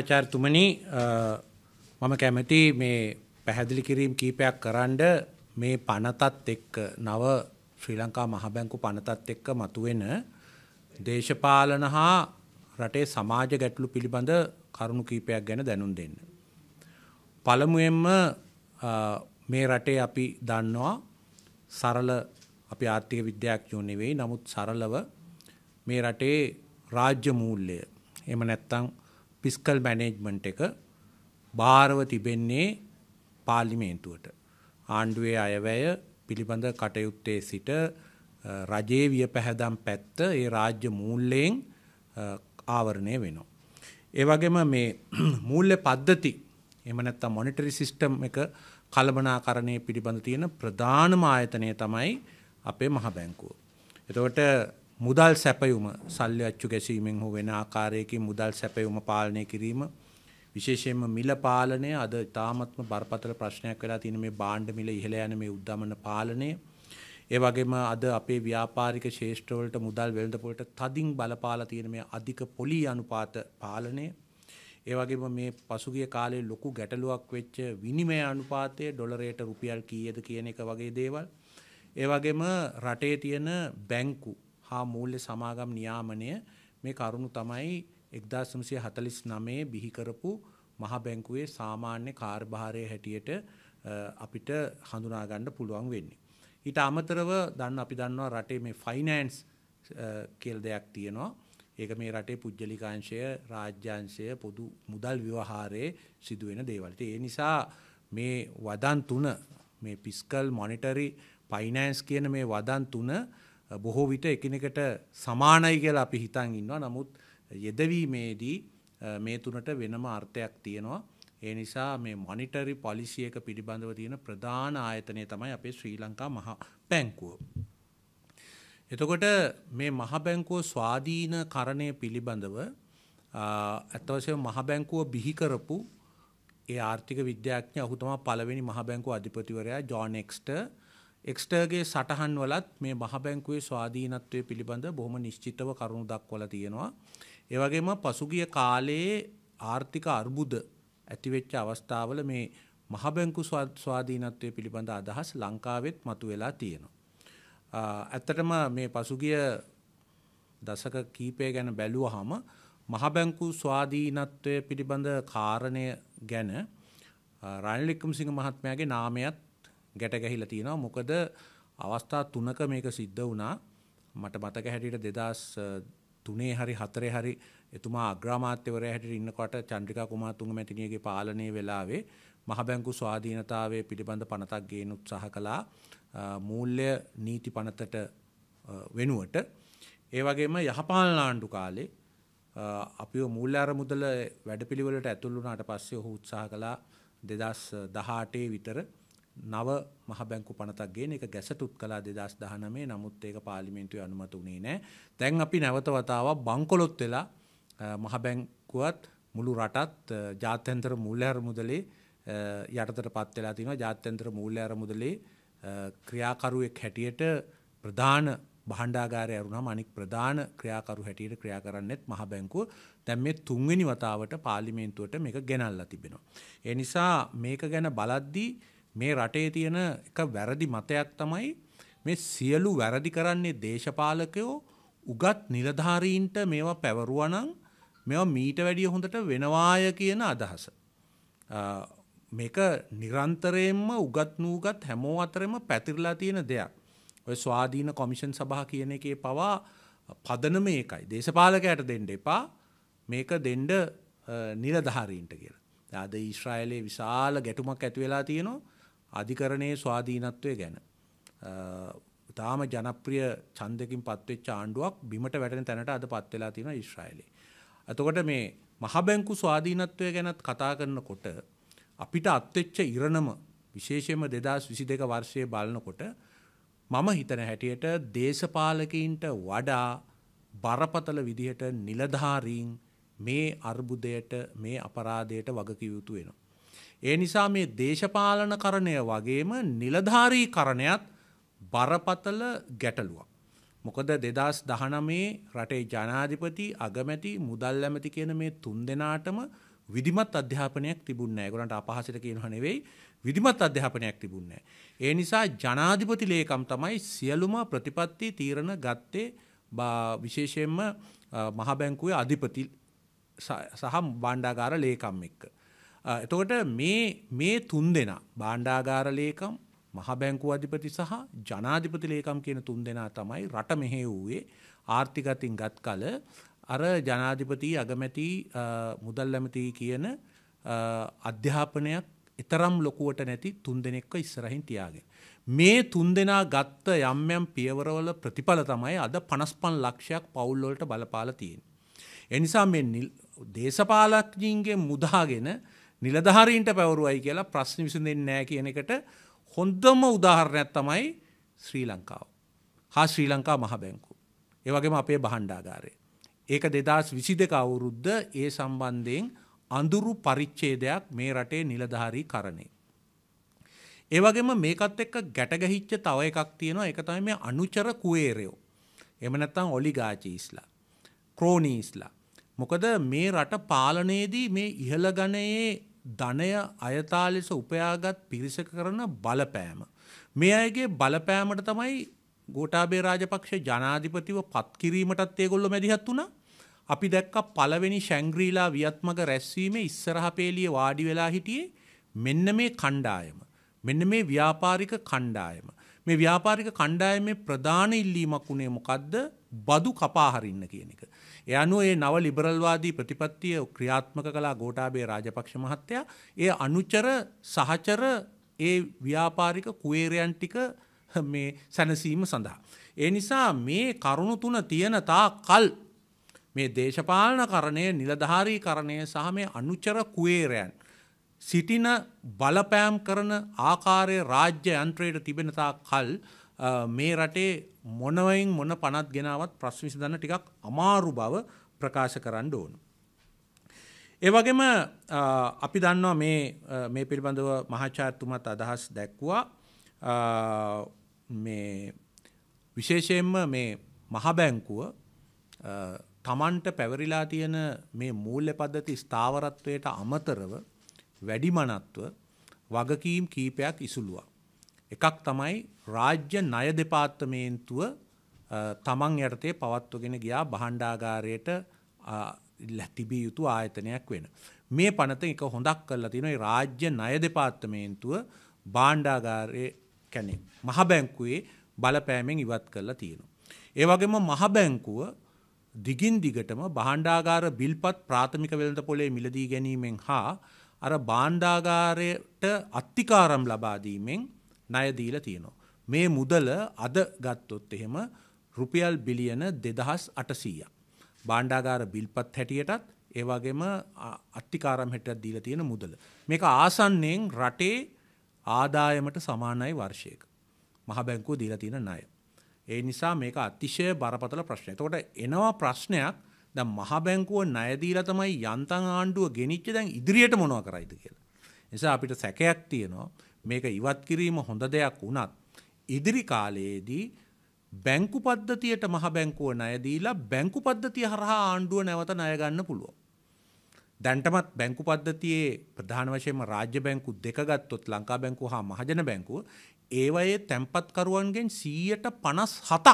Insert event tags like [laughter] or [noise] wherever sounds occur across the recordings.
ආචාර්යතුමනි මම කැමති මේ පැහැදිලි කිරීම් කීපයක් කරන්න මේ පනතත් එක්ක නව ශ්‍රී ලංකා මහ බැංකු පනතත් එක්ක මතුවෙන දේශපාලන හා රටේ සමාජ ගැටලු පිළිබඳ කරුණු කීපයක් ගැන දැනුම් දෙන්න. පළමුවෙන්ම මේ රටේ අපි දන්නවා සරල අපි ආර්ථික විද්‍යාඥයෝ නෙවෙයි නමුත් සරලව මේ රටේ රාජ්‍ය මූල්‍යය එහෙම නැත්නම් පිස්කල් මැනේජ්මන්ට් එක භාරව තිබෙන්නේ පාර්ලිමේන්තුවට. ආණ්ඩුවේ අයවැය පිළිබඳ කටයුත්තේ සිට රජයේ විය පැහැදම් පැත්ත ඒ රාජ්‍ය මූල්ලයෙන් ආවරණය වෙනවා. ඒවගේම මේ [clears throat] මූල්්‍ය පද්ධති එමනැත්ත මොනිටරි සිිස්ටම් එක කළබනාකරණය පිළිබඳ තියෙන ප්‍රධානම ආයතනය තමයි අපේ මහ බැංකුව. එතවට මුදල් සැපයුම සල්ලි අච්චු ගැසීමෙන් හෝ වෙන ආකාරයකින් මුදල් සැපයුම පාලනය කිරීම විශේෂයෙන්ම මිල පාලනය අද ඉතාමත්ම බරපතල ප්‍රශ්නයක් වෙලා තියෙන මේ බාණ්ඩ මිල ඉහළ යන මේ උද්දමන පාලනය ඒ වගේම අද අපේ ව්‍යාපාරික ශේෂ්ත්‍රවලට මුදල් වෙළඳපොළට තදින් බලපාලා තියෙන මේ අධික පොලි අනුපාත පාලනය ඒ වගේම මේ පසුගිය කාලේ ලොකු ගැටලුවක් වෙච්ච විනිමය අනුපාතය ඩොලරයට රුපියල් කීයද කියන එක වගේ දේවල් ඒ වගේම රටේ තියෙන බැංකු හා මූල්‍ය සමාගම් නියාමනය මේ කරුණු තමයි 1949 බිහි කරපු මහ බැංකුවේ සාමාන්‍ය කාර්යභාරයේ හැටියට අපිට හඳුනා ගන්න පුළුවන් වෙන්නේ. ඊට අමතරව දැන් අපි දන්නවා රටේ මේ ෆයිනෑන්ස් කියලා දෙයක් තියෙනවා. ඒක මේ රටේ පුජ්‍යලිකාංශය, රාජ්‍යාංශය, පොදු මුදල් ව්‍යවහාරයේ සිදුවෙන දේවල්. ඒ නිසා මේ වදන් තුන මේ ෆිස්කල් මොනිටරි ෆයිනෑන්ස් කියන මේ වදන් තුන බොහෝ විට එකනෙකට සමානයි කියලා අපි හිතන් ඉන්නවා නමුත් යෙදවීමේදී මේ තුනට වෙනම අර්ථයක් තියෙනවා ඒ නිසා මේ මොනිටරි පොලිසි එක පිළිබඳව තියෙන ප්‍රධාන ආයතනය තමයි අපේ ශ්‍රී ලංකා මහා බැංකුව. එතකොට මේ මහා බැංකුව ස්වාධීන කරණය පිළිබඳව අත්වශය මහා බැංකුව බිහි කරපු ඒ ආර්ථික විද්‍යාඥය ඔහු තමයි පළවෙනි මහා බැංකුව අධිපතිවරයා ජෝන් එක්ස්ටර් එක්ස්ටර්ගේ සටහන් වලත් මේ මහබැංකුවේ ස්වාධීනත්වය පිළිබඳ බොහොම නිශ්චිතව කරුණු දක්වලා තියෙනවා. ඒ වගේම පසුගිය කාලයේ ආර්ථික අර්බුද ඇතිවෙච්ච අවස්ථාවල මේ මහබැංකු ස්වාධීනත්වය පිළිබඳ අදහස් ලංකාවෙත් මතුවෙලා තියෙනවා. ඇත්තටම මේ පසුගිය දසක කීපය ගැන බැලුවහම මහබැංකු ස්වාධීනත්වය පිළිබඳ කාරණය ගැන රනිලික්කම් සිංහ මහත්මයාගේ නාමයත් ගැට ගැහිලා තියෙනවා. මොකද අවස්ථා තුනක මේක සිද්ධ වුණා. මට මතක හැටියට 2003 හරි 4 හරි එතුමා අග්‍රාමාත්‍යවරයා හැටියට ඉන්නකොට චන්ද්‍රිකා කුමාරතුංග මැතිණියගේ පාලනයේ වෙලාවේ මහබැංකු ස්වාධීනතාවය පිළිබඳ පනතක් ගේන උත්සාහ කළා. මූල්‍ය නීති පනතට වෙනුවට ඒ වගේම යහපාලන ආණ්ඩු කාලේ අපිව මූල්‍ය අරමුදල වැඩපිළිවෙලට ඇතුළු වුණාට පස්සේ ඔහු උත්සාහ කළා 2018 විතර නව මහ බැංකු පනතක් ගේන එක ගැසටුත් කළා 2019 නමුත් ඒක පාර්ලිමේන්තුවේ අනුමත වුණේ නැහැ. දැන් අපි නැවත වතාවක් බංකොලොත් වෙලා මහ බැංකුවත් මුළු රටත් ජාත්‍යන්තර මූල්‍ය අරමුදලේ යටතටපත් වෙලා තිනවා ජාත්‍යන්තර මූල්‍ය අරමුදලේ ක්‍රියාකරුවෙක් හැටියට ප්‍රධාන බහණ්ඩාගාරය ඇරුණාම අනික් ප්‍රධාන ක්‍රියාකරු හැටියට ක්‍රියා කරන්නෙත් මහ බැංකුව. දැන් මේ තුන්වෙනි වතාවට පාර්ලිමේන්තුවට මේක ගෙනල්ලා තිබෙනවා. ඒ නිසා මේක ගැන බලද්දී මේ රටේ තියෙන එක වැරදි මතයක් තමයි මේ සියලු වැරදි කරන්නේ දේශපාලකයෝ උගත් නිලධාරීන්ට මේවා පැවරුවනම් මෙවා මීට වැඩිය හොඳට වෙනවාය කියන අදහස. මේක නිරන්තරයෙන්ම උගත් නූගත් හැමෝ අතරම පැතිරලා තියෙන දෙයක්. ඔය ස්වාධීන කොමිෂන් සභහ කියන එකේ පවා පදන මේකයි දේශපාලකයට දෙන්න එපා මේක දෙන්ඩ නිලධාරීන්ට කියලා. අද ඊශ්‍රායිලයේ විශාල ගැටුමක් ඇතිවෙලා තියෙනවා අධිකරණයේ ස්වාධීනත්වය ගැන. තාම ජනප්‍රිය චන්දකින් පත්වෙච්ච ආණ්ඩුවක් බිමට වැටෙන තැනට අද පත් වෙලා තියෙන ඉස්රායිලේ. එතකොට මේ මහබැංකු ස්වාධීනත්වය ගැනත් කතා කරනකොට අපිට අත්වෙච්ච ඉරණම විශේෂයෙන්ම 2022 වර්ෂයේ බලනකොට මම හිතන හැටියට දේශපාලකීන්ට වඩා බරපතල විදිහට නිලධාරීන් මේ අර්බුදයට මේ අපරාධයට වගකිව යුතු වෙනවා. ඒ නිසා මේ දේශපාලනකරණය වගේම නිලධාරී කරණයත් බරපතල ගැටලුවක්. මොකද දෙදස් දහනමේ රටේ ජනාධිපති අගමැති මුදල් ඇමති කියන මේ තුන් දෙනාටම විදිමත් අධ්‍යාපනයක් තිබුණ ගොලට අපහසට කියනහ නෙවෙයි විදිමත් අධ්‍යාපනයක් තිබුන්නේ. ඒ නිසා ජනාධිපති ලේකම් තමයි සියලුම ප්‍රතිපත්ති තීරණ ගත්තේ විශේෂයෙන්ම මහබැංකුවේ අධිපති සහ බණ්ඩාගාර ලේකම් එක්ක. එතකොට මේ මේ තුන් දෙනා බාණ්ඩාගාර ලේකම් මහ බැංකු අධිපති සහ ජනාධිපති ලේකම් කියන තුන් දෙනා තමයි රට මෙහෙව්වේ ආර්ථිකතින් ගත් කල අර ජනාධිපති අගමැති මුදල් ඇමති කියන අධ්‍යාපනයක් එතරම් ලොකුවට නැති තුන් දෙනෙක්ව ඉස්සරහින් තියාගෙන. මේ තුන් දෙනා ගත්ත යම් යම් පියවරවල ප්‍රතිඵල තමයි අද 55 ලක්ෂයක් පවුල් වලට බලපාලා තියෙන්නේ. ඒ නිසා මේ දේශපාලඥයින්ගේ මුදාගෙන නිලධහරීන්ට පැවරුවයි කියලා ප්‍රශ්න විසඳෙන් නෑ කියන එකට හොන්දම උදාහරණයක් තමයි ශ්‍රී ලංකාව හා ශ්‍රී ලංකා මහබැංකු. ඒවගේම අපේ බහණ්ඩාගාරය. ඒක දෙදස් විසි දෙක අවුරුද්ධ ඒ සම්බන්ධයෙන් අඳුරු පරිච්චේදයක් මේ රටේ නිලධාරී කරණේ. ඒවගේම මේකත් එක්ක ගැටගහිච්ච තව එකක් තියෙනවා එකතයි මේ අනුචර කුවේරයෝ. එමනත්තං ඔලිගාචීස්ලා. ක්‍රෝණීස්ලා. මොකද මේ රට පාලනයේදී මේ ඉහළගනයේ ධනය අයතාලෙස උපයාගත් පිරිසක කරන බලපෑම. මේ අයගේ බලපෑමට තමයි ගෝටාබේ රාජපක්ෂ ජනාධිපතිව පත්කිරීමටත් ඒගොල්ලො මැදිහත් වුණ අපි දැක්ක පළවෙනි ශැංග්‍රීලා වියත්මක රැස්වීම ඉස්සරහපේලිය වාඩි වෙලා හිටියේ මෙන්න මේ කණ්ඩායම. මෙන්න මේ ව්‍යාපාරික කණ්ඩායම. මේ ව්‍යාපාරික කණ්ඩායමේ ප්‍රධාන ඉල්ලීමක් වුණේ මොකක්ද බදු කපාහරින්න කියන එක. එය අනුව ඒ නව ලිබරල්වාදී ප්‍රතිපත්තිය ක්‍රියාත්මක කලා ගෝටාබේ රාජපක්ෂ මහත්තයා ඒ අනුචර සහචර ඒ ව්‍යාපාරික කුවේරයන් ටික මේ සැනසීම සඳහා. ඒ නිසා මේ කරුණු තුන තියෙන තා කල් මේ දේශපාලන කරණය නිලධාරී කරණය සහ මේ අනුචර කුවේරයන් සිටින බලපෑම් කරන ආකාරය රාජ්‍ය යන්ත්‍රයට තිබෙනතා කල් මේ රටේ මොනවයින් මොන පනත් ගෙනාවත් ප්‍රශ්විසිදන්න ටිකක් අමාරු බව ප්‍රකාශ කරන්න ඕනු. ඒවගේම අපි දන්නවා මේ මේ පිළිබඳව මහාචාර්තුමත් අදහස් දැක්වා මේ විශේෂයෙන්ම මේ මහබැංකුව තමන්ට පැවරිලා තියෙන මේ මූල්‍ය පද්ධති ස්ථාවරත්වයට අමතරව වැඩිමනත්ව වගකීම් කීපයක් ඉසුළුවා. එකක් තමයි රාජ්‍ය ණය දෙපාර්තමේන්තුව තමන් යටතේ පවත්වගෙන ගියා බහණ්ඩාගාරයට තිබිය යුතු ආයතනයක් වෙන. මේ පනත එක හොඳක් කරලා තිනයි රාජ්‍ය ණය දෙපාර්තමේන්තුව බාණ්ඩාගාරය කැනෙ. මහබැංකුවේ බලපෑමෙන් ඉවත් කරලා තියෙනවා. ඒ වගේම මහබැංකුව දිගින් දිගටම බහණ්ඩාගාර බිල්පත් ප්‍රාථමික වෙළඳ පොලේ මිලදී ගැනීමෙන් හා අර බාණ්ඩාගාරයට අත්තිකාරම් ලබාදීමෙන් ණයදීල තියෙනවා. මේ මුදල අද ගත්තොත් එහෙම රුපියල් බිලියන දෙදහස් අටසීයක්. බාණ්ඩාගාර බිල්පත් හැටියටත් ඒවගේම අත්තිකාරම් හැටත් දීල තියෙන මුදල. මේක ආසන්නයෙන් රටේ ආදායමට සමානයි වර්ෂයක. මහබැංකුව දීල තියෙන ණය. ඒ නිසා මේක අතිශය බරපතල ප්‍රශ්නය. එතකොට එනවා ප්‍රශ්නයක් දැන් මහ බැංකුව ණය දීලා තමයි යන්තම් ආණ්ඩුව ගෙනිච්ච දැන් ඉදිරියට මොනව කරයිද කියලා. නිසා අපිට සැකයක් තියෙනවා මේක ඉවත් කිරීම හොඳ දෙයක් වුණත් ඉදිරි කාලයේදී බැංකු පද්ධතියට මහ බැංකුව ණය දීලා බැංකු පද්ධතිය හරහා ආණ්ඩුව නැවත ණය ගන්න පුළුවන්. දැන්ටමත් බැංකු පද්ධතියේ ප්‍රධාන වශයෙන්ම රාජ්‍ය බැංකු දෙක ගත්තොත් ලංකා බැංකුව හා මහජන බැංකුව ඒවයේ තැන්පත්කරුවන්ගෙන් 157ක්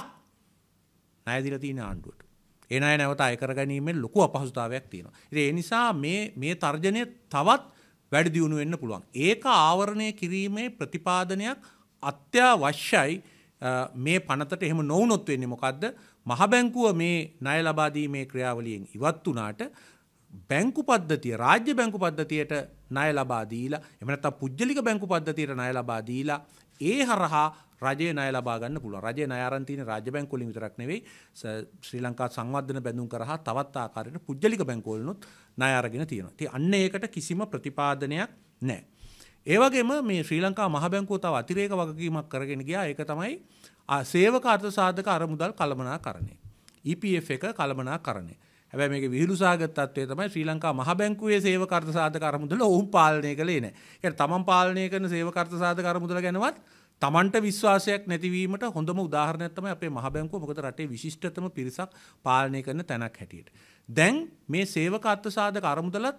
ණය දීලා තියෙන ආණ්ඩුවට. එන අය නැවත අය කරගැනීමෙන් ලොකු අපහසුතාවයක් තියෙනවා. ඉතින් ඒ නිසා මේ මේ තර්ජනය තවත් වැඩි දියුණු වෙන්න පුළුවන්. ඒක ආවරණය කිරීමේ ප්‍රතිපාදනයක් අත්‍යවශ්‍යයි. මේ පනතට එහෙම නොවුනොත් වෙන්නේ මොකද්ද? මහ බැංකුව මේ ණය ලබා දීමේ ක්‍රියාවලියෙන් ඉවත් වුණාට බැංකු පද්ධතිය රාජ්‍ය බැංකු පද්ධතියට ණය ලබා දීලා එහෙම නැත්නම් පුජ්‍යලික බැංකු පද්ධතියට ණය ලබා දීලා ඒ හරහා රජය නය ලබාගන්න පුළුව රජ නයාරන්තීන රජ බැංකොලින් විතරක් නෙවෙයි ශ්‍රී ලංකා සංවර්ධන බැඳුම් කරහ තවත් ආකාරයට පුද්ගලික බැංකෝලනුත් නයාරගෙන තියෙනවා. ඉතින් අන්න ඒකට කිසිම ප්‍රතිපාදනයක් නැහැ. ඒවගේම මේ ශ්‍රී ලංකා මහ බැංකුව තව අතිරේක වගකීමක් කරගෙන ගියා ඒක තමයි සේවක අර්ථ සාධක අරමුදල් කළමනා කරණය. EPF එක කළමනා කරණය. හැබැයි මේක විහිළු සහගත තත්ත්වය තමයි ශ්‍රී ලංකා මහ බැංකුවේ සේවකර්ත සාධක අරමුදල ඔවුන් පාලනය කළේ නැහැ. ඒ කියන්නේ තමන් පාලනය කරන සේවකර්ත සාධක අරමුදල ගැනවත් තමන්ට විශ්වාසයක් නැතිවීමට හොඳම උදාහරණයක් තමයි අපේ මහ බැංකුව. මොකද රටේ විශිෂ්ටතම පිරිසක් පාලනය කරන තැනක් හැටියට. දැන් මේ සේවකර්ත සාධක අරමුදලත්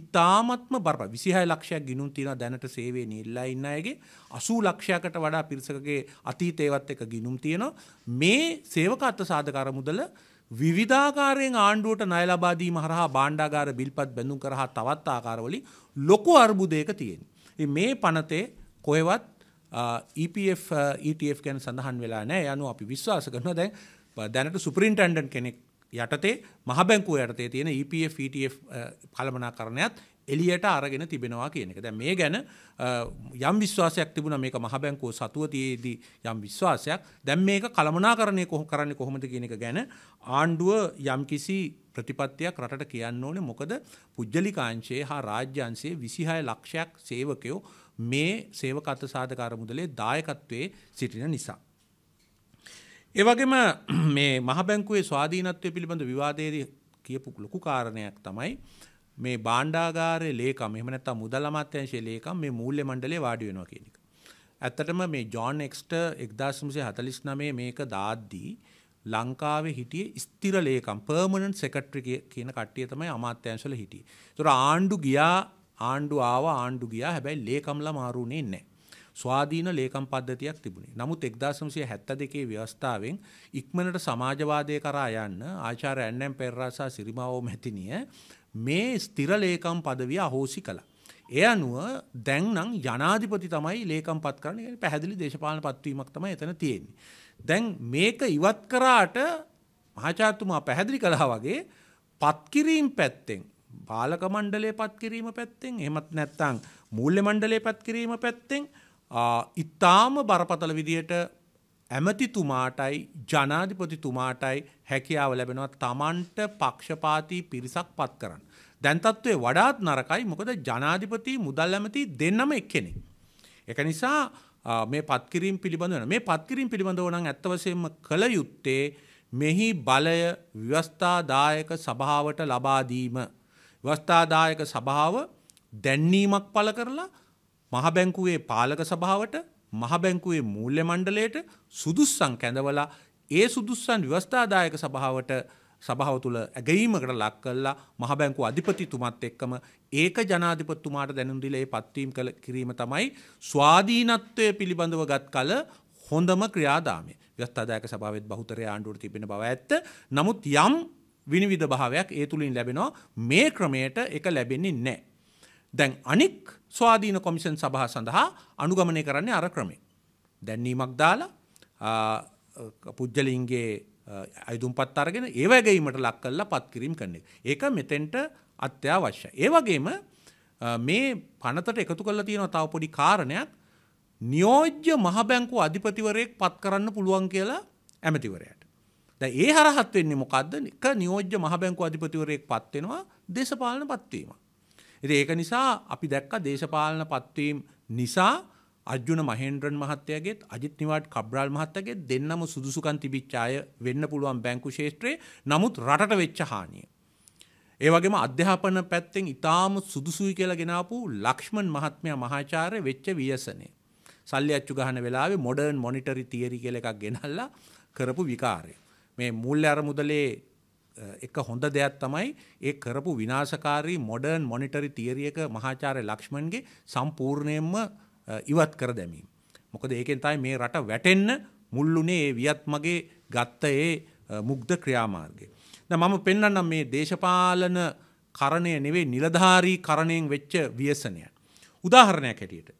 ඉතාමත්ම බරප 26 ලක්ෂයක් ගිණුම් තියෙනවා දැනට සේවයේ නිල්ලා ඉන්න අයගේ 80 ලක්ෂයකට වඩා පිරිසකගේ අතීතේවත් එක ගිණුම් තියෙනවා මේ සේවකත්ව සාධක අරමුදල විවිධාකාරයෙන් ආණ්ඩුවට නයලබාදීම හරහා බාණ්ඩාගාර බිල්පත් බැඳුම් කරහා තවත් ආකාරවලින් ලොකු අර්බුදයක තියෙන්. මේ පනතේ කොහෙවත් EPF ETF ගැන සඳහන් වෙලා නෑ යනු අපි විශ්වාස කරනවා දැන් දැනට සුපරින්ටන්ඩන් කෙනෙක් යටතේ මහබැංකුව යටතේ තියෙන EPF ETF කළමනා කරණයත් එලියට අරගෙන තිබෙනවා කියන එක. දැන් මේ ගැන යම් විශ්වාසයක් තිබුණා මේක මහ බැංකුව සතුව තියේදී යම් විශ්වාසයක්. දැන් මේක කළමනාකරණය කොහොම කරන්නේ කොහොමද කියන එක ගැන ආණ්ඩුව යම්කිසි ප්‍රතිපත්තියක් රටට කියන්න ඕනේ මොකද පුද්ගලිකාංශයේ හා රාජ්‍යංශයේ 26 ලක්ෂයක් සේවකයෝ මේ සේවකත්ව සාධකාර මුදලේ දායකත්වයේ සිටින නිසා. ඒ වගේම මේ මහ බැංකුවේ ස්වාධීනත්වය පිළිබඳ විවාදයේදී කියපු ලොකු කාරණයක් තමයි මේ බාණ්ඩාගාරයේ ලේකම් එහෙම නැත්නම් මුදල් අමාත්‍යාංශයේ ලේකම් මේ මූල්‍ය මණ්ඩලයේ වාඩි වෙනවා කියන එක. ඇත්තටම මේ ජෝන් එක්ස්ටර් 1949 මේක දාද්දී ලංකාවේ හිටියේ ස්ථිර ලේකම් පර්මනන්ට් සෙක්‍රටරි කියන කට්ටිය තමයි අමාත්‍යාංශවල හිටියේ. ඒතර ආණ්ඩු ගියා ආණ්ඩු ආවා ආණ්ඩු ගියා හැබැයි ලේකම්ලා මාරුනේ නැහැ. ස්වාධීන ලේකම් පද්ධතියක් තිබුණේ. නමුත් 1972 ව්‍යවස්ථාවෙන් ඉක්මනට සමාජවාදය කරා යන්න ආචාර්ය ඇන්නම් පෙරරා සහ සිරිමාවෝ මැතිණිය මේ ස්තිර ලේකම් පදවිය අහෝසි කළා. ඒ අනුව දැන් නම් ජනාධිපති තමයි ලේකම් පත් කරන්නේ කියන්නේ පැහැදිලි දේශපාලන පත්වීමක් තමයි එතන තියෙන්නේ. දැන් මේක ඉවත් කරාට මහාචාර්යතුමා පැහැදිලි කළා වගේ පත්කිරීම පැත්තෙන් පාලක මණ්ඩලයේ පත්කිරීම පැත්තෙන් එහෙමත් නැත්නම් මූල්‍ය මණ්ඩලයේ පත්කිරීම පැත්තෙන් ඊටාම බරපතල විදියට ඇමතිතුමාටයි ජනාධිපතිතුමාටයි හැකියාව ලැබෙනවා තමන්ට පක්ෂපාති පිරිසක් පත් කරන්න. දැන්තත්වේ වඩාත් නරකයි මොකද ජනාධිපති මුදල් ඇමති දෙන්නම එක්කෙනෙ. එක නිසා මේ පත්කිරීම් පිළිබඳවන මේ පත්කිරීම් පිළිබඳව නම් ඇත්තවසයෙන්ම කළ යුත්තේ මෙහි බලය ව්‍යවස්ථාදායක සභාවට ලබාදීම. ව්‍යවස්ථාදායක සභාව දැන්නීමක් පල කරලා මහබැංකුවේ පාලක සභාවට මහබැංකුවේ මූල්‍ය මණ්ඩලයට සුදුස්සං කැඳවලා ඒ සුදුස්සන් ව්‍යවස්ථාදායක සභාවට සභාව තුළ ඇගීමකට ලක් කල්ලා මහබැංකු අධිපතිතුමත් එක්කම ඒක ජනාධිපත්තුමාට දැනුම්දිලේ පත්වීම් කළ කිරීම තමයි ස්වාධීනත්වය පිළිබඳව ගත් කල හොඳම ක්‍රියාදාමය ගස්ථාදායක සභාවත් බහුතරය ආණ්ඩුවට තිබෙන බව ඇත්ත නමුත් යම් විනිවිධ භාවයක් ඒ තුළින් ලැබෙනවා මේ ක්‍රමයට එක ලැබෙන්නේ නෑ. දැන් අනික් ස්වාධීන කොමිෂන් සභහ සඳහා අනුගමනය කරන්නේ අර ක්‍රමේ. දැන්වීමක් දාලා පුද්ජලින්ගේ අයිදුම් පත් අරගෙන ඒවැගීමට ලක් කල්ලා පත්කිරීම් කන්නේ. ඒක මෙතෙන්ට අත්‍යවශ්‍ය. ඒවගේම මේ පනතට එකතු කල තියෙන තව පොඩි කාරණයක් නියෝජ්‍ය මහබැංකු අධිපතිවරයෙක් පත් කරන්න පුළුවන් කියලා ඇමතිවරයට. ද ඒ හරහත් වෙන්නේ මොකක්ද නික නියෝජ්‍ය මහබැංකු අධිපතිවරයෙක් පත්වෙනවා දේශපාලන පත්වීම. ඉතින් ඒක නිසා අපි දැක්ක දේශපාලන පත්වීම් නිසා අර්ජුන මහේන්ද්‍රන් මහත්තයගේත් අජිත් නිවාඩ් කබ්‍රාල් මහත්තගේ දෙන්නම සුදුසුකම් තිබිච්ච අය වෙන්න පුළුවන් බැංකු ශේෂ්ත්‍රයේ නමුත් රටට වෙච්ච හානිය. ඒ වගේම අධ්‍යාපන පැත්තෙන් ඉතාම සුදුසුයි කියලා ගෙනාපු ලක්ෂ්මන් මහත්මයා මහාචාර්ය වෙච්ච ව්‍යසනය. සල්ලි අච්චු ගහන වෙලාවේ මොඩර්න් මොනිටරි තියරි කියලා එකක් ගෙනල්ලා කරපු විකාරය. මේ මුල් අරමුදලේ එක හොඳ දෙයක් තමයි ඒ කරපු විනාශකාරී මොඩර්න් මොනිටරි තියරියක මහාචාරය ලක්ෂ්මන්ගේ සම්පූර්ණයෙන්ම ඉවත් කර දැමීම. මොකද ඒකෙන් තයි මේ රට වැටෙන්න මුල්ලුනේ ඒ වියත් මගේ ගත්ත ඒ මුක්ද ක්‍රියාමාර්ගය. ද මම පෙන්න්නම් මේ දේශපාලන කරණය නෙවේ නිලධාරී කරණයෙන් වෙච්ච වියසනය. උදාහරණයක් හැටියට.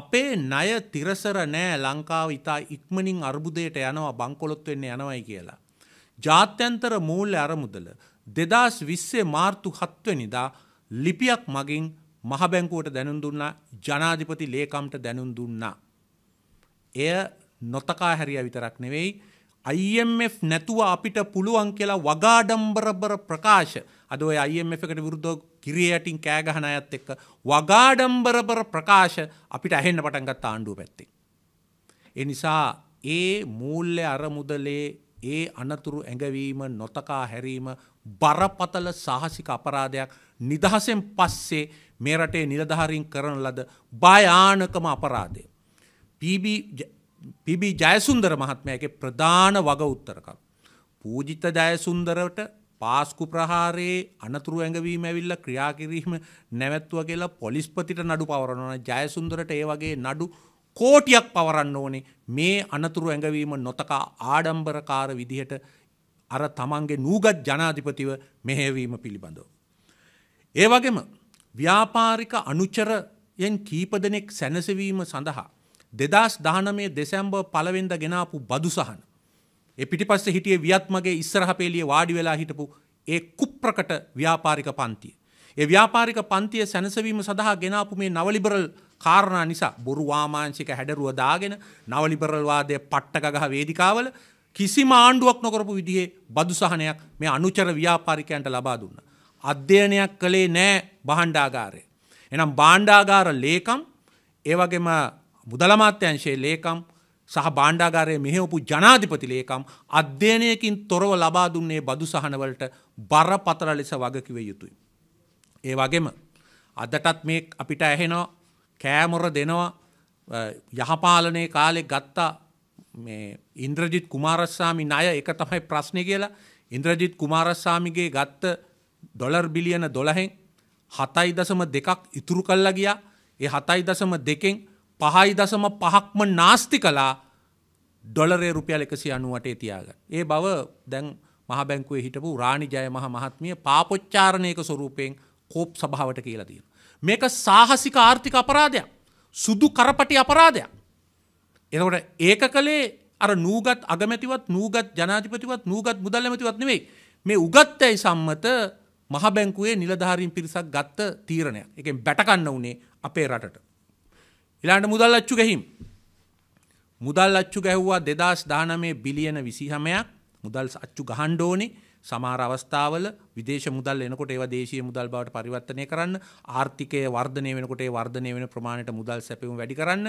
අපේ ණය තිරසර නෑ ලංකාව ඉතා ඉක්මනින් අර්බුදයට යනවා බංකොලොත් වෙන්න යනවයි කියලා. ජාත්‍යන්තර මූල්‍ය අරමුදල දෙදස් විස්සේ මාර්තු හත්වනිදා ලිපියක් මගින් මහබැංකුවට දැනුම් දුන්නා ජනාධිපති ලේකම්ට දැනුම් දුන්නා. එය නොතකා හැරිය විතරක් නෙවෙයි IMF නැතුව අපිට පුළුවන් කියලා වගාඩම්බරබර ප්‍රකාශ අද ඔය IMF එකට විරුද්ධව කිරියටින් කෑගහන අයත් එක්ක වගාඩම්බරබර ප්‍රකාශ අපිට ඇහෙන්න පටන් ගත්ත ආණ්ඩුව පැත්තේ. ඒ නිසා ඒ මූල්‍ය අරමුදලේ ඒ අනතුරු ඇඟවීම නොතකා හැරීම බරපතල සාහසික අපරාධයක් නිදහසෙන් පස්සේ මේ රටේ නිලධාරින් කරන ලද භයානකම අපරාධය. පිබි ජයසුන්දර මහත්මයගේ ප්‍රධාන වග උත්තරකම්. පූජිත ජයසුන්දරට පාස්කු ප්‍රහාරයේ අනතුරු ඇඟවීම ඇවිල්ල ක්‍රියාකිරීම නැවැත්තුව කියලා පොලිස්පතිට නඩු පවරණන ජයසුන්දරට ඒ වගේ නඩු කෝටියක් පවරන්න ඕනේ මේ අනතුරු ඇඟවීම නොතකා ආඩම්බරකාර විදිහට අර තමන්ගේ නූගත් ජනාධිපතිව මෙහෙවීම පිළිබඳව. ඒ වගේම ව්‍යාපාරික අනුචරයෙන් කීප දෙනෙක් සැනසවීම සඳහා. දෙදස් දානමේ දෙසැම්බ පලවෙන්ද ගෙනාපු බදු සහන. එ පිටිපස්ස හිටිය වියත්මගේ ඉස්සරහපේලිය වාඩි වෙලා හිටපු ඒ කුප්‍රකට ව්‍යාපාරික පන්තිය. ඒ ව්‍යාපාරික පන්තිය සැනසවීම සඳහා ගෙනාපු මේ නවලිබරල් කාරණා නිසා බොරු වාමාංශික හැඩරුව දාගෙන නවලිබරල්වාදය පට්ටකගහ වේදිකාවල කිසි මාණ්ඩුවක් නොකරපු විදිහේ බදු සහනයක් මේ අනුචර ව්‍යාපාරිකයන්ට ලබා දුන්න. අධ්‍යයනයක් කළේ නෑ බහණ්ඩාගාරය. එනම් බාණ්ඩාගාර ලේකම් ඒවගේම මුදලමාත්‍යංශයේ ලේකම් සහ බාණ්ඩාගාරය මෙහෙවපු ජනාධිපති ලේකම් අධ්‍යයනයකින් තොරව ලබා දුන්නේ බදු සහනවලට බරපතල ලෙස වගකිව යුතුයි. ඒ වගේම අදටත් මේ අපිට ඇහෙනවා කෑමොර දෙනවා යහපාලනය කාලෙ ගත්තා ඉන්ද්‍රජිත් කුමාරස්සාමි ණය එක තමයි ප්‍රශ්නය කියලා ඉන්ද්‍රජිත් කුමාරස්සාමිගේ ගත්ත ඩොලර් බිලියන දොළහෙන් හතයි දසම දෙකක් ඉතුරු කල්ලා ගියා ඒ හතයි දසම දෙකෙන් පහයි දසම පහක්ම නාස්ති කලා ඩොලරේ රුපියල් එකසි අනුවටේ තියාගන්න. ඒ බව දැන් මහබැංකුවේ හිටපු රාණි ජය මහ මහත්මිය පාපොච්චාරණයක ස්වරූපයෙන් කෝප් සභාවට කියලා තියෙනවා. මේක සාහසික ආර්ථික අපරාධයක් සුදු කරපටි අපරාධයක්. එනකොට ඒක කළේ අර නූගත් අගමැතිවත් නූගත් ජනාධිපතිවත් නූගත් මුදල්ලමතිවත් නෙවෙයි මේ උගත් ඇයි සම්මත මහබැංකුවේ නිලධාරීන් පිරිසක් ගත්ත තීරණයක් එකෙන් බැටකන්න වනේ අපේ රටට. ඉලාට මුදල් අච්චු ගැහිම්. මුදල් අච්චු ගැහ්වා දෙදස් දානමේ බිලියන විසිහමයක් මුදල් අච්චු ගහන්්ඩෝනේ සමහර අවස්ථාවල විදේශ මුදල් එනකොට ඒවා දේශීය මුදල් බවට පරිවර්තනය කරන්න ආර්ථිකය වර්ධනය වෙනකොට ඒ වර්ධනය වෙන ප්‍රමාණයට මුදල් සැපයුම් වැඩි කරන්න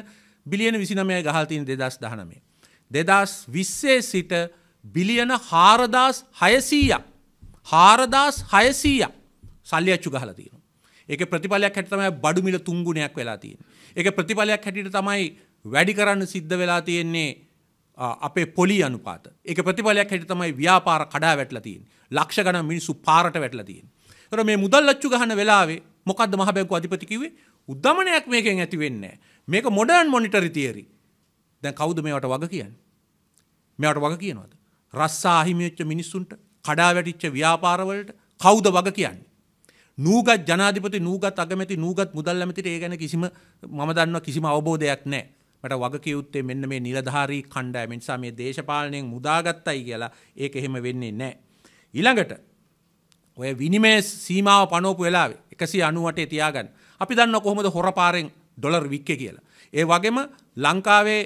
බිලියන 29යි ගහලා තියෙන 2019. 2020 සිට බිලියන 4600ක් 4600ක් සල්ලි අච්චු ගහලා තියෙනවා. ඒකේ ප්‍රතිඵලයක් හැටියට තමයි බඩු මිල තුන් ගුණයක් වෙලා තියෙන්නේ. ඒකේ ප්‍රතිඵලයක් හැටියට තමයි වැඩි කරන්න සිද්ධ වෙලා තියෙන්නේ අපේ පොලි අනුපාත එක ප්‍රතිඵලයක් හැට තමයි ව්‍යාපාර කඩා වැටලතින් ලක්ෂ ගන මිනිස්සු පාරට වැටලතියෙන්. තොර මේ මුදල්ලච්චු ගහන වෙලාවේ මොකක්ද මහබැංකු අධිපතිකිවේ උද්ධමනයක් මේකෙන් ඇති වෙන්නේ මේක මොඩර්න් මොනිටරි තියරි දැන් කවුද මේවට වග කියන්න මෙවට වග කියනවද රස්සා අහිමිච්ච මිනිස්සුන්ට කඩා වැටිච්ච ව්‍යාපාරවලට කවුද වග කියන්නේ නූගත් ජනාධිපති නූගත් අගමැති නූගත් මුදල් ඇමතිට ඒ ගැන කිසිම මම දන්න කිසිම අවබෝධයක් නෑ මට වගකියුත්තේ මෙන්න මේ නිලධාරී කණ්ඩෑ මිනිසා මේ දේශපාලනයෙන් මුදාගත්තයි කියලා ඒක එහෙම වෙන්නේ නෑ ඊළඟට ඔය විනිමේ සීමාව පනෝපු වෙලාවේ එකසි අනුවටේ තියාගන්න අපි දන්න කොහොමද හොර පාරෙන් ඩොලර් වික්ක කියලා. ඒ වගේම ලංකාවේ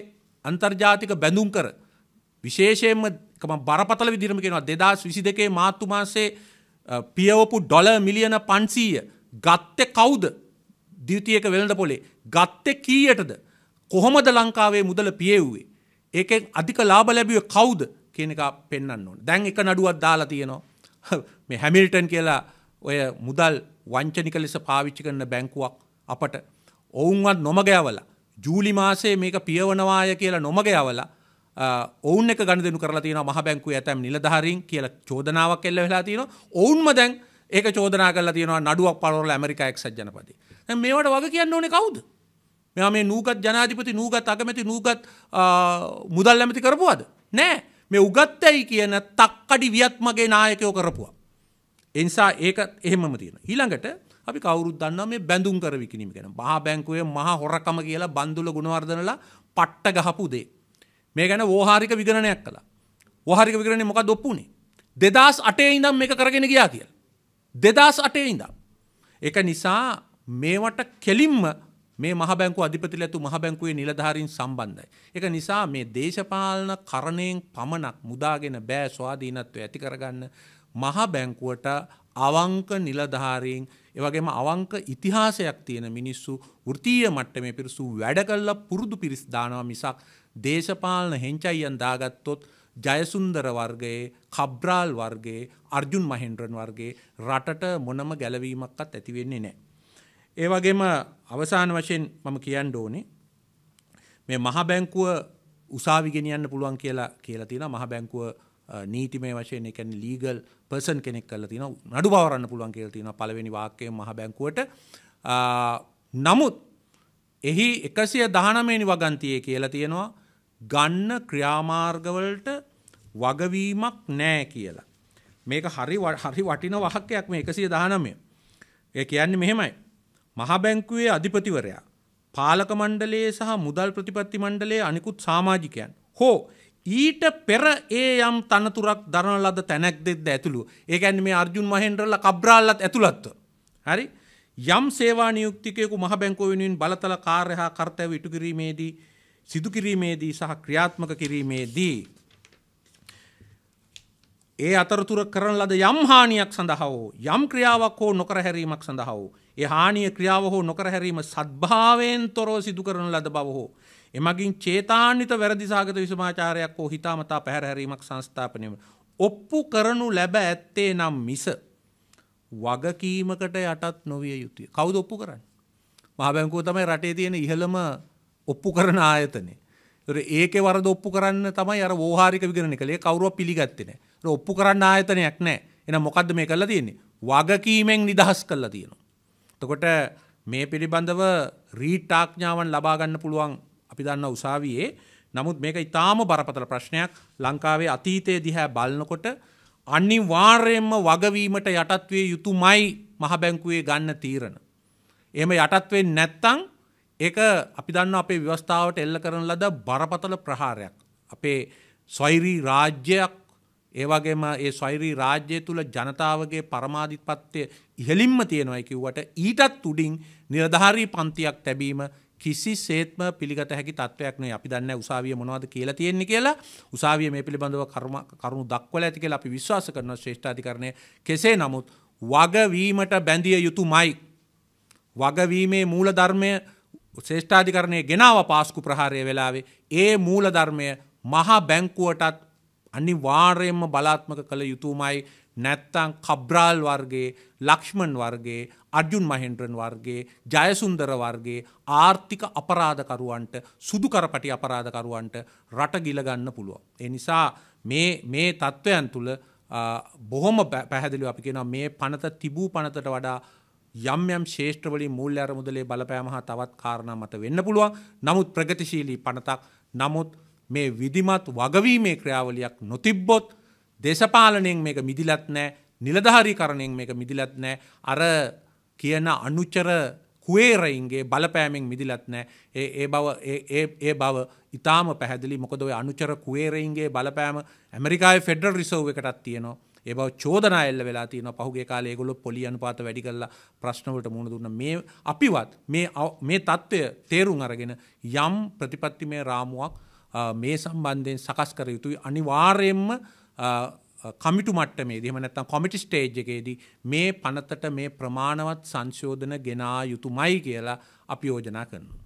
අන්තර්ජාතික බැඳුම් කර විශේෂයෙන්ම බරපතල විදිරම කෙනවා දෙදස් විසි දෙකේ මාත්තුමාසේ පියවපු ඩොල මිලියන පන්සීය ගත්ත කවුද දවිතියක වෙළඳ පොලේ ගත්ත කීයටද කොහොමද ලංකාවේ මුදල පියෙව්වේ ඒකෙන් අධික ලාබ ලැබිය කවුද කියන එක පෙන්න්න ඕන දැන් එක නඩුවත් දාලා තියනවා [laughs] මේ හැමිල්ටන් කියලා ඔය මුදල් වංචනික ලෙස පාවිච්චි කරන බැංකුවක් අපට ඔවුන්වත් නොමගයවල ජූලි මාසේ මේක පියවනවාය කියලා නොමගයවල ඔවුන් එක ගණ දෙනු කරලා තියෙන මහ බැංකුව ඇතැම් නිලධාරීන් කියලා චෝදනාවක් එල්ල වෙලා තියෙනවා ඔවුන්ම දැන් ඒක චෝදනා කරලා තියෙනවා නඩුවක් පරවල ඇමරිකා එක්සත් ජනපදයේ මේවට වග කියන්න ඕනේ කවුද මෙයා මේ නූගත් ජනාධිපති නූගත් අගමැති නූගත් මුදල් ඇමති කරපුවාද නෑ මේ උගත්තැයි කියන තක්කඩි වියත් මගේ නායකයෝ කරපුවා. එනිසා ඒක එහෙමම තියෙන. ඊළඟට අපි කවුරුත් දන්නවා මේ බැඳුම් කර විකිණීම ගැන. මහා බැංකුවේ මහා හොරකම කියලා බන්දුල ගුණවර්ධනලා පට්ට ගහපු දේ. මේ ගැන වෝහාරික විගණනයක් කළා. වෝහාරික විගණනේ මොකක්ද ඔප්පුනේ? 2008 ඉඳන් මේක කරගෙන ගියා කියලා. 2008 ඉඳන්. ඒක නිසා මේවට කෙලින්ම මේ මහ බැංකු අධිපතිල ඇතු මහ බැංකුවේ නිලධාරීන් සම්බන්ධයි. ඒක නිසා මේ දේශපාලන කරණයෙන් පමණක් මුදාගෙන බෑ ස්වාධීනත්වය ඇති කරගන්න මහ බැංකුවට අවංක නිලධාරීන් එවගේම අවංක ඉතිහාසයක් තියෙන මිනිස්සු වෘතීය මට්ටමේ පිරිසු වැඩ කළා පුරුදු පිරිස් දානවා මිසක් දේශපාලන හෙන්චයියන් දාගත්තොත් ජයසුන්දර වර්ගයේ කබ්්‍රාල් වර්ගේ අර්ජුන් මහෙන්ද්‍රන් වර්ගේ රටට මොනම ගැලවීමක්කත් ඇතිවෙන්නේ නෑ. ඒ වගේම අවසාන වශයෙන් මම කියන්න ඕනේ මේ මහ බැංකුව උසාවි ගෙනියන්න පුළුවන් කියලා කියලා තියෙනවා මහ බැංකුව නීතිමය වශයෙන් ඒ කියන්නේ ලීගල් පර්සන් කෙනෙක් කරලා තියෙනවා නඩු පවරන්න පුළුවන් කියලා තියෙනවා පළවෙනි වාක්‍යය මහ බැංකුවට නමුත් එහි 119 වෙනි වගන්තියේ කියලා තියෙනවා ගන්න ක්‍රියාමාර්ගවලට වගවීමක් නෑ කියලා. මේක හරි හරි වටින වාක්‍යයක් මේ 119. ඒ කියන්නේ මෙහෙමයි. මහා බැංකුවේ අධිපතිවරයා පාලක මණ්ඩලයේ සහ මුදල් ප්‍රතිපත්ති මණ්ඩලයේ අනිකුත් සමාජිකයන් හෝ ඊට පෙර ඒ යම් තනතුරක් දරන ලද තැනක් දෙද්ද ඇතුළු ඒකැන් මේ අර්ජුන් මහෙන්ද්‍රල කබ්්‍රාල්ලත් ඇතුළත්ව. හරි යම් සේවා නියුක්තිකයකු මහ බැංකෝ වෙනුවෙන් බලතල කාර්ය හා කර්තව ඉටු කිරීමේදී සිදුකිරීමේදී සහ ක්‍රියාත්මක කිරීමේදී. ඒ අතරතුර කරන ලද යම් හානියක් සඳහා හෝ යම් ක්‍රියාවක් හෝ නොකර හැරීමක් සඳහා වූ ඒ හානිය ක්‍රියාව හෝ නොකර හැරීම සද්භාවයෙන් තොරෝ සිදු කරන ලද බව හෝ. එමගින් චේතාන්විත වැරදිසාගත විසමාචාරයක් හෝ හිතාමතා පැහැරහැරීමක් සංස්ථාපනයම. ඔප්පු කරනු ලැබ ඇත්තේ නම් මිස. වගකීමකට යටත් නොවිය යුතුය. කවුද ඔප්පු කරන්න. මහබැංකුව තමයි රටේ තියෙන ඉහළම ඔප්පු කරන ආයතනය. ඒක වරද ඔප්පු කරන්න තමයි අර ෝහාරික විගරණ කළේ කවරුව පිළිගත්තෙන ඔප්පු කරන්න ආයතනයක් නෑ එන මොකක්ද මේ කල්ලා තියෙන්නේ වගකීමෙන් නිදහස් කල්ලා තියෙනවා. තකොට මේ පිළිබඳව රීටාක්ඥාවන් ලබාගන්න පුළුවන් අපි දන්න උසාවියේ නමුත් මේක ඉතාම බරපතල ප්‍රශ්නයක් ලංකාවේ අතීතය දිහැ බලනකොට අනිවාර්යෙන්ම වගවීමට යටත්වේ යුතු මයි මහබැංකුවේ ගන්න තීරණ. එම යටත්වෙන් නැත්තං ඒ අපි දන්න අපේ ව්‍යවස්ථාවට එල්ල කරන ලද බරපතල ප්‍රහාරයක්. අපේ ස්වෛරී රාජ්‍යයක් ඒවගේම ඒ ස්වෛරී රාජ්‍යය තුළ ජනතාවගේ පරමාධිපත්වය ඉහලින්ම තියෙනවයි කිව්වට ඊටත් උඩින් නිරධාරී පන්තියක් තැබීම කිසි සේත්ම පිළිගත හැකි තත්වයක්න අපි දන්න උසාවිය මොනවද කියලා තියෙන්නේ කියලා උසාවිය මේ පිළිබඳව කරුණු දක්වල ඇති කියලා අපි විශ්වාස කරන ශ්‍රේෂ්ඨාධිකරණය කෙසේ නමුත් වගවීමට බැඳිය යුතු මයි. වගවීමේ මූල ධර්මය ශේෂ්ඨාධිකරණය ගෙනාව පාස්කු ප්‍රහාරය වෙලාවේ ඒ මූල ධර්මය මහා බැංකුවටත් අනිවාර්යෙන්ම බලාත්මක කළ යුතුමයි නැත්තං කබ්‍රාල් වර්ගේ ලක්ෂ්මන් වර්ගේ අඩ්‍යුන් මහෙන්ද්‍රන් වර්ගේ ජයසුන්දර වර්ගේ ආර්ථික අපරාධකරුවන්ට සුදුකරපටි අපරාධකරුවන්ට රට ගිලගන්න පුළුවන්. එනිසා මේ තත්ත්වයන් තුළ බොහොම පැහැදිලි අපි කියෙන මේ පනත තිබූ පනතට වඩා යම් යම් ශේෂත්‍රවලින් මුල් අර මුදලේ බලපෑම හා තවත් කාරණ මත වෙන්න පුළුවන් නමුත් ප්‍රගතිශීලී පනතක් නමුත් මේ විධිමත් වගවීමේ ක්‍රියාවලියක් නොතිබ්බොත් දේශපාලනයෙන් මේක මිදිලත් නෑ නිලධාරීකරණයෙන් මේක මිදිලත් නෑ අර කියන අනුචර කුවේරයින්ගේ බලපෑමෙන් මිදිලත් නෑ ඒ බව ඒ බව ඉතාම පැහැදිලි මොකද ඔය අනුචර කුවේරයින්ගේ බලපෑම ඇමරිකායි ෆෙඩල් රිසෝව් එකටත් තියෙනවා ඒ බව චෝදනා එල්ල වෙලා තියෙන පහුගේ කාලේ ඒගොල්ලෝ පොලි අනුපාත වැඩි කරලා ප්‍රශ්නවලට මුහුණ දුන්න මේ අපිවත් මේ මේ தত্ত্বය තේරුම් අරගෙන යම් ප්‍රතිපත්තිමය රාමුවක් මේ සම්බන්ධයෙන් සකස් කර යුතුයි අනිවාර්යයෙන්ම කමිටු මට්ටමේ දෙම නැත්තම් කොමිටි ස්ටේජ්ජකේදී මේ පනතට මේ ප්‍රමාණවත් සංශෝධන ගෙනා යුතු මයි කියලා අපි යෝජනා කරනවා.